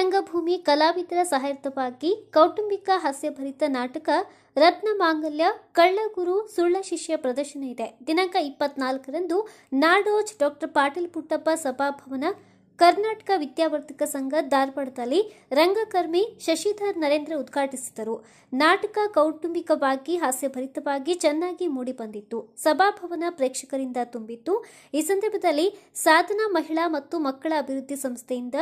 ರಂಗಭೂಮಿ ಕಲಾವಿದರ ಸಹಾಯತವಾಗಿ ಕೌಟುಂಬಿಕ ಹಾಸ್ಯಭರಿತ ನಾಟಕ ರತ್ನ ಮಾಂಗಲ್ಯ ಕಳ್ಳಗುರು ಸುಳ್ಳ ಶಿಷ್ಯ ಪ್ರದರ್ಶನ ಇದೆ ದಿನಾಂಕ ಇಪ್ಪತ್ನಾಲ್ಕರಂದು ನಾಡೋಜ್ ಡಾಕ್ಟರ್ ಪಾಟೀಲ್ ಪುಟ್ಟಪ್ಪ ಸಭಾಭವನ ಕರ್ನಾಟಕ ವಿದ್ಯಾವರ್ಧಕ ಸಂಘ ಧಾರವಾಡದಲ್ಲಿ ರಂಗಕರ್ಮಿ ಶಶಿಧರ್ ನರೇಂದ್ರ ಉದ್ಘಾಟಿಸಿದರು ನಾಟಕ ಕೌಟುಂಬಿಕವಾಗಿ ಹಾಸ್ಯಭರಿತವಾಗಿ ಚೆನ್ನಾಗಿ ಮೂಡಿಬಂದಿತ್ತು ಸಭಾಭವನ ಪ್ರೇಕ್ಷಕರಿಂದ ತುಂಬಿತ್ತು ಈ ಸಂದರ್ಭದಲ್ಲಿ ಸಾಧನಾ ಮಹಿಳಾ ಮತ್ತು ಮಕ್ಕಳ ಅಭಿವೃದ್ಧಿ ಸಂಸ್ಥೆಯಿಂದ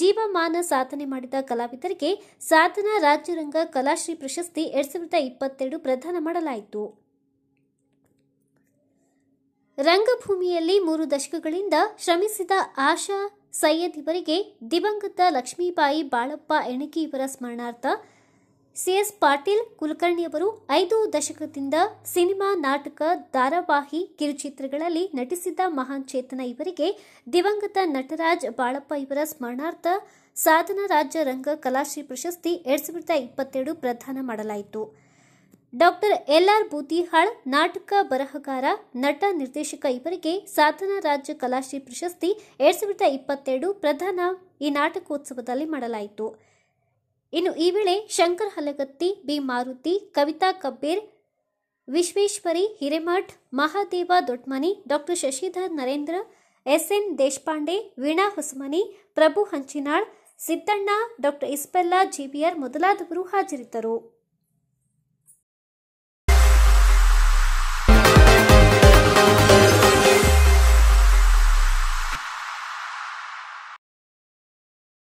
ಜೀವಮಾನ ಸಾಧನೆ ಮಾಡಿದ ಕಲಾವಿದರಿಗೆ ಸಾಧನಾ ರಾಜ್ಯರಂಗ ಕಲಾಶ್ರೀ ಪ್ರಶಸ್ತಿ ಎರಡ್ ಸಾವಿರದ ಇಪ್ಪತ್ತೆರಡು ಪ್ರದಾನ ಮಾಡಲಾಯಿತು ರಂಗಭೂಮಿಯಲ್ಲಿ ಮೂರು ದಶಕಗಳಿಂದ ಶ್ರಮಿಸಿದ ಆಶಾ ಸೈಯದ್ ಇವರಿಗೆ ದಿವಂಗತ ಲಕ್ಷ್ಮೀಬಾಯಿ ಬಾಳಪ್ಪ ಎಣಕಿ ಇವರ ಸ್ಮರಣಾರ್ಥ ಸಿಎಸ್ ಪಾಟೀಲ್ ಕುಲಕರ್ಣಿಯವರು ಐದು ದಶಕದಿಂದ ಸಿನಿಮಾ ನಾಟಕ ಧಾರಾವಾಹಿ ಕಿರುಚಿತ್ರಗಳಲ್ಲಿ ನಟಿಸಿದ್ದ ಮಹಾನ್ ಚೇತನ ಇವರಿಗೆ ದಿವಂಗತ ನಟರಾಜ್ ಬಾಳಪ್ಪ ಇವರ ಸ್ಮರಣಾರ್ಥ ಸಾಧನ ರಾಜ್ಯ ರಂಗ ಕಲಾಶ್ರೀ ಪ್ರಶಸ್ತಿ ಎರಡ್ ಸಾವಿರದ ಇಪ್ಪತ್ತೆರಡು ಪ್ರದಾನ ಮಾಡಲಾಯಿತು ಡಾಕ್ಟರ್ ಎಲ್ಆರ್ ಬೂದಿಹಾಳ್ ನಾಟಕ ಬರಹಗಾರ ನಟ ನಿರ್ದೇಶಕ ಇವರಿಗೆ ಸಾಧನ ರಾಜ್ಯ ಕಲಾಶ್ರೀ ಪ್ರಶಸ್ತಿ ಎರಡ್ ಸಾವಿರದ ಇಪ್ಪತ್ತೆರಡು ಪ್ರಧಾನ ಈ ನಾಟಕೋತ್ಸವದಲ್ಲಿ ಮಾಡಲಾಯಿತು ಇನ್ನು ಈ ವೇಳೆ Shankar Halagatti B Maruti Kavita Kabbir Vishweshwari Hiremath Mahadeva Dodmani doctor Shashidhar Narendra S N Deshpande Veena Hosamani Prabhu Hanchinal Siddanna doctor Ispella GBR ಮೊದಲಾದವರು ಹಾಜರಿದ್ದರು